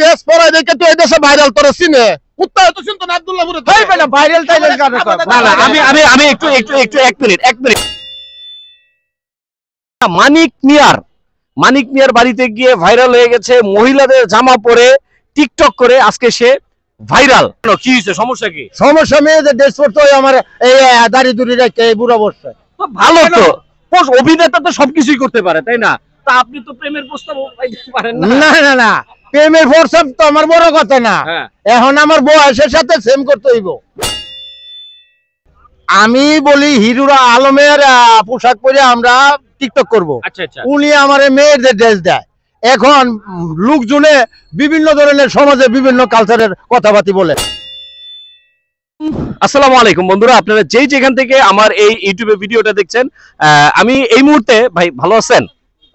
Dress পরাই দেখে এই দেশে ভাইরাল সিনে মানিক মিয়ার বাড়িতে গিয়ে ভাইরাল হয়ে গেছে মহিলাদের জামা পরে টিকটক করে আজকে সে ভাইরাল কি হয়েছে সমস্যা কি সমস্যা মেয়েদের ড্রেস পরতে হয় আমার এই দাড়ি দুড়ি এই বসে ভালো তো অভিনেতা তো সবকিছুই করতে পারে তাই না তা আপনি তো প্রেমের প্রস্তাব না না না প্রেমের ফোরসাপ তো আমার বড় কথা না হ্যাঁ। এখন আমার বয়সের সাথে সেম করতে হইব আমি বলি হিরুরা আলমের পোশাক পরে আমরা টিকটক করব আচ্ছা, আচ্ছা। উনি আমার মেয়েদের ড্রেস দেয় এখন লোকজনে বিভিন্ন ধরনের সমাজে বিভিন্ন কালচারের কথাবার্তি বলে আসসালামু আলাইকুম বন্ধুরা আপনারা যেই যেখান থেকে আমার এই ইউটিউবে ভিডিওটা দেখছেন আমি এই মুহূর্তে ভাই ভালো আছেন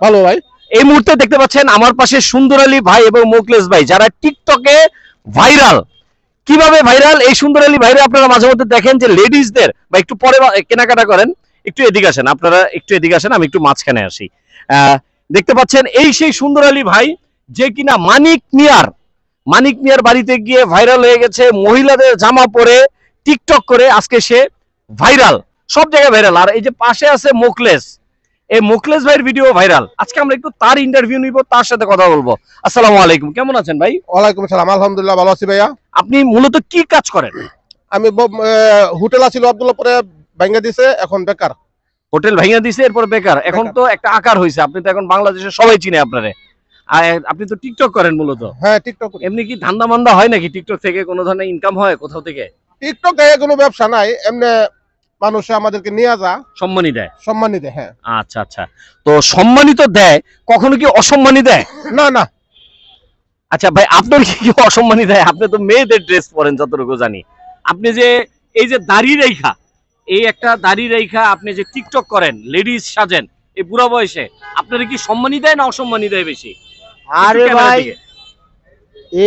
ভালো ভাই এই মুহূর্তে দেখতে পাচ্ছেন আমার পাশে সুন্দর আলী ভাই এবং মোকলেশ ভাই যারা টিকটকে ভাইরাল কিভাবে ভাইরাল এই সুন্দর আলী ভাইরা আপনারা মাঝে মধ্যে দেখেন যে লেডিসদের বা একটু পরে কেনাকাটা করেন একটু এদিকে আসেন আপনারা একটু এদিকে আসেন আমি একটু মাঝখানে আসি দেখতে পাচ্ছেন এই সেই সুন্দর আলী ভাই যে কিনা মানিক মিয়ার মানিক মিয়ার বাড়িতে গিয়ে ভাইরাল হয়ে গেছে মহিলাদের জামা পরে টিকটক করে আজকে সে ভাইরাল সব জায়গায় ভাইরাল আর এই যে পাশে আছে মোকলেশ এই মুখলেশ ভাইয়ের ভিডিও ভাইরাল আজকে আমরা একটু তার ইন্টারভিউ নিব তার সাথে কথা বলবো আসসালাম আলাইকুম কেমন আছেন ভাই ওয়ালাইকুম আসসালাম আলহামদুলিল্লাহ ভালো আছি ভাইয়া আপনি মূলত কি কাজ করেন আমি হোটেল আছি আব্দুল্লাহপুরে ভাঙ্গা দিছে এখন বেকার হোটেল ভাঙ্গা দিছে এরপর বেকার এখন তো একটা আকার হয়েছে আপনি তো এখন বাংলাদেশে সবাই চিনে আপনারে আপনি তো টিকটক করেন মূলত হ্যাঁ টিকটক এমনি কি ধান্দা মান্দা হয় নাকি টিকটক থেকে কোনো ধরনের ইনকাম হয় কোথাও থেকে টিকটক কোনো ব্যবসা নাই এমনি মানুষে আমাদেরকে নিয়ে যা সম্মানী দেয় সম্মানী দেয় হ্যাঁ আচ্ছা আচ্ছা তো সম্মানিত দেয় কখনো কি অসম্মানী দেয় না না আচ্ছা ভাই আপনার কি কি অসম্মানী দেয় আপনি তো মেয়েদের ড্রেস পরেন যতটুকু জানি আপনি যে এই যে দাড়ি রেখা এই একটা দাড়ি রেখা আপনি যে টিকটক করেন লেডিস সাজেন এই বুড়া বয়সে আপনার কি সম্মানী দেয় না অসম্মানী দেয় বেশি আরে ভাই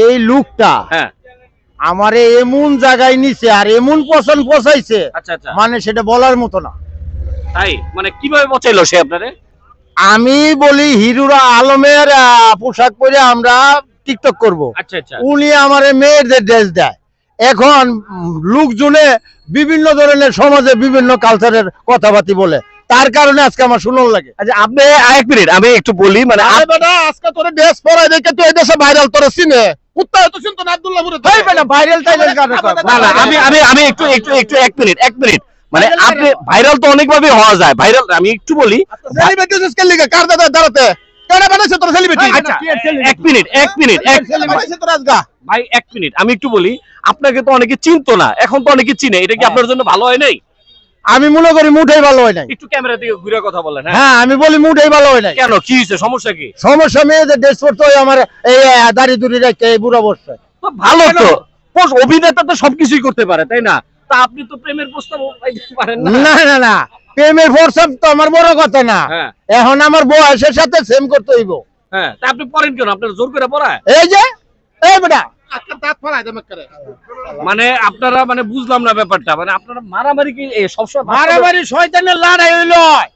এই লুকটা হ্যাঁ আমারে এমন জায়গায় নিছে আর এমন পছন পচাইছে আচ্ছা, আচ্ছা। মানে সেটা বলার মতো না তাই মানে কিভাবে পচাইলো সে আপনারে আমি বলি হিরুরা আলমের পোশাক পরে আমরা টিকটক করব আচ্ছা, আচ্ছা। উনি আমারে মেয়েদের ড্রেস দেয় এখন লোকজনে বিভিন্ন ধরনের সমাজে বিভিন্ন কালচারের কথাবার্তি বলে তার কারণে আজকে আমার শুনুন লাগে আচ্ছা আপনি এক মিনিট আমি একটু বলি মানে আজকে তোর ড্রেস পরাই দেখে তুই দেশে ভাইরাল তোর চিনে হওয়া যায় ভাইরাল আমি একটু বলি কার দাদা এক মিনিট এক মিনিট মানে আচ্ছা, আচ্ছা, আচ্ছা, এক হ্যাঁ, ভাই এক মিনিট আমি একটু বলি আপনাকে তো অনেকে চিনতো না এখন তো অনেকে চিনে এটা কি হ্যাঁ। আপনার জন্য ভালো হয় নাই আমি মনে করি মুঠেই ভালো হয় নাই একটু ক্যামেরা দিকে ঘুরে কথা বলেন হ্যাঁ, হ্যাঁ আমি বলি মুঠেই ভালো হয় নাই কেন কি হয়েছে সমস্যা কি সমস্যা মেয়েদের ড্রেস পড়তে হয় আমার এই দাড়ি দুড়ি রাখতে এই বুড়া অবস্থায় ভালো তো অভিনেতা তো সবকিছুই করতে পারে তাই না তা আপনি তো প্রেমের প্রস্তাব পারেন না না না প্রেমের প্রস্তাব তো আমার বড় কথা না হ্যাঁ। এখন আমার বয়সের সাথে সেম করতে হইব হ্যাঁ তা আপনি পড়েন কেন আপনার জোর করে পড়ায় এই যে এই বেটা মানে আপনারা মানে বুঝলাম না ব্যাপারটা মানে আপনারা মারামারি কি সবসময় মারামারি শয়তানের লড়াই হইল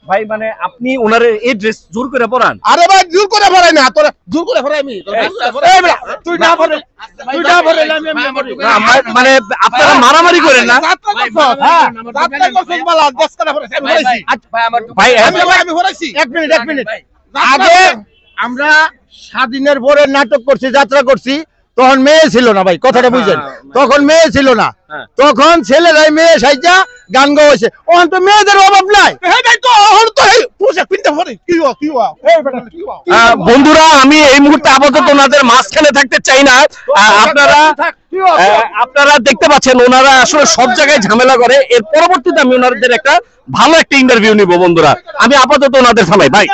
ভাই মানে আপনি ওনার এই ড্রেস জোর করে পরান আরে ভাই জোর করে পরাই না তোরা জোর করে পরাই আমি এই তুই না পরে তুই না পরে মানে আপনারা মারামারি করেন না ভাই আমার ভাই আমি ভাই আমি হরাইছি এক মিনিট এক মিনিট আগে আমরা স্বাধীনের পরে নাটক করছি যাত্রা করছি তখন মেয়ে ছিল না ভাই কথাটা হ্যাঁ, বুঝছেন হ্যাঁ, হ্যাঁ। তখন মেয়ে ছিল না তখন ছেলেরাই মেয়ে সাইজা গান গাওয়াছে ওখান তো মেয়েদের অভাব নাই বন্ধুরা আমি এই মুহূর্তে আপাতত ওনাদের মাঝখানে থাকতে চাই না আপনারা আপনারা দেখতে পাচ্ছেন ওনারা আসলে সব জায়গায় ঝামেলা করে এর পরবর্তীতে আমি ওনাদের একটা ভালো একটা ইন্টারভিউ নিব বন্ধুরা আমি আপাতত ওনাদের থামাই ভাই